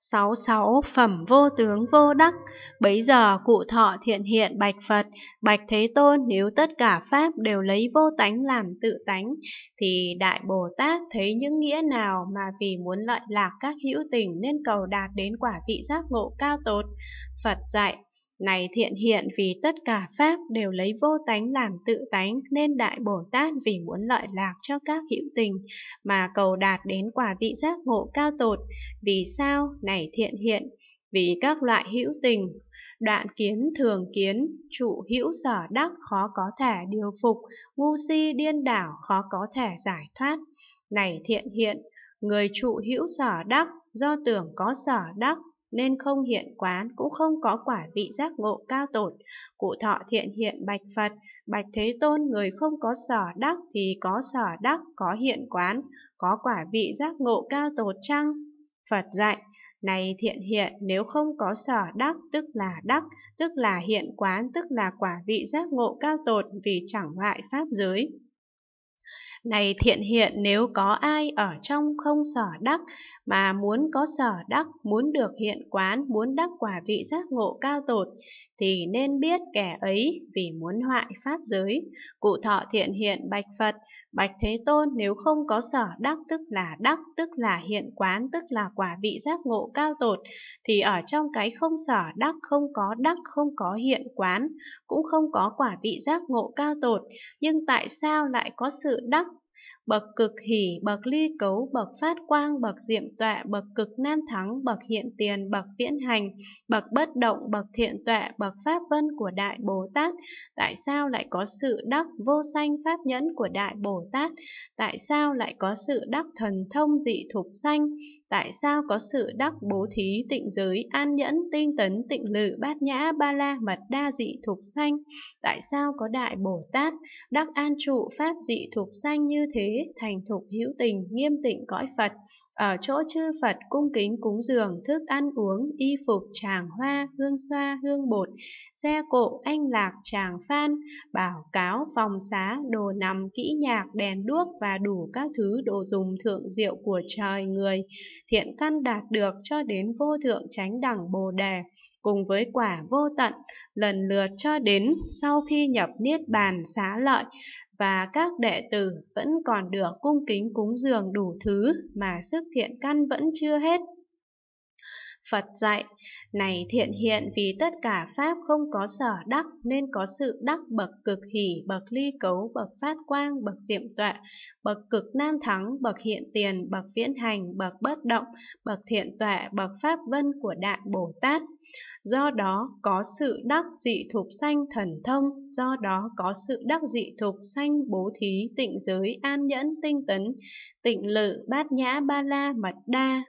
sáu sáu phẩm vô tướng vô đắc bấy giờ cụ thọ thiện hiện bạch phật bạch thế tôn nếu tất cả pháp đều lấy vô tánh làm tự tánh thì đại bồ tát thấy những nghĩa nào mà vì muốn lợi lạc các hữu tình nên cầu đạt đến quả vị giác ngộ cao tột phật dạy này thiện hiện vì tất cả Pháp đều lấy vô tánh làm tự tánh nên Đại Bồ Tát vì muốn lợi lạc cho các hữu tình mà cầu đạt đến quả vị giác ngộ cao tột. Vì sao? Này thiện hiện, vì các loại hữu tình, đoạn kiến thường kiến, trụ hữu sở đắc khó có thể điều phục, ngu si điên đảo khó có thể giải thoát. Này thiện hiện, người trụ hữu sở đắc do tưởng có sở đắc nên không hiện quán cũng không có quả vị giác ngộ cao tột. Cụ thọ thiện hiện bạch Phật, bạch Thế Tôn người không có sở đắc thì có sở đắc, có hiện quán, có quả vị giác ngộ cao tột chăng? Phật dạy, này thiện hiện nếu không có sở đắc tức là đắc, tức là hiện quán, tức là quả vị giác ngộ cao tột vì chẳng hoại pháp giới. Này thiện hiện nếu có ai ở trong không sở đắc, mà muốn có sở đắc, muốn được hiện quán, muốn đắc quả vị giác ngộ cao tột, thì nên biết kẻ ấy vì muốn hoại pháp giới. Cụ thọ thiện hiện bạch Phật, bạch Thế Tôn nếu không có sở đắc tức là đắc, tức là hiện quán, tức là quả vị giác ngộ cao tột, thì ở trong cái không sở đắc, không có đắc, không có hiện quán, cũng không có quả vị giác ngộ cao tột. Nhưng tại sao lại có sự đắc bậc cực hỷ, bậc ly cấu, bậc phát quang, bậc diệm tọa, bậc cực nan thắng, bậc hiện tiền, bậc viễn hành, bậc bất động, bậc thiện tọa, bậc pháp vân của Đại Bồ Tát? Tại sao lại có sự đắc vô sanh pháp nhẫn của Đại Bồ Tát? Tại sao lại có sự đắc thần thông dị thục sanh? Tại sao có sự đắc bố thí tịnh giới, an nhẫn, tinh tấn, tịnh lự, bát nhã, ba la, mật đa dị thục sanh? Tại sao có Đại Bồ Tát đắc an trụ pháp dị thục sanh như thế thành thục hữu tình nghiêm tịnh cõi Phật, ở chỗ chư Phật cung kính cúng dường, thức ăn uống, y phục, tràng hoa, hương xoa, hương bột, xe cộ, anh lạc, tràng phan, bảo cáo, phòng xá, đồ nằm, kỹ nhạc, đèn đuốc và đủ các thứ đồ dùng thượng diệu của trời người, thiện căn đạt được cho đến vô thượng chánh đẳng bồ đề, cùng với quả vô tận, lần lượt cho đến sau khi nhập niết bàn xá lợi, và các đệ tử vẫn còn được cung kính cúng dường đủ thứ mà sức thiện căn vẫn chưa hết. Phật dạy, này thiện hiện vì tất cả Pháp không có sở đắc nên có sự đắc bậc cực hỷ, bậc ly cấu, bậc phát quang, bậc diệm tọa, bậc cực nam thắng, bậc hiện tiền, bậc viễn hành, bậc bất động, bậc thiện tọa, bậc pháp vân của Đại Bồ Tát. Do đó có sự đắc dị thục sanh thần thông, do đó có sự đắc dị thục sanh bố thí, tịnh giới, an nhẫn, tinh tấn, tịnh lự, bát nhã, ba la, mật đa,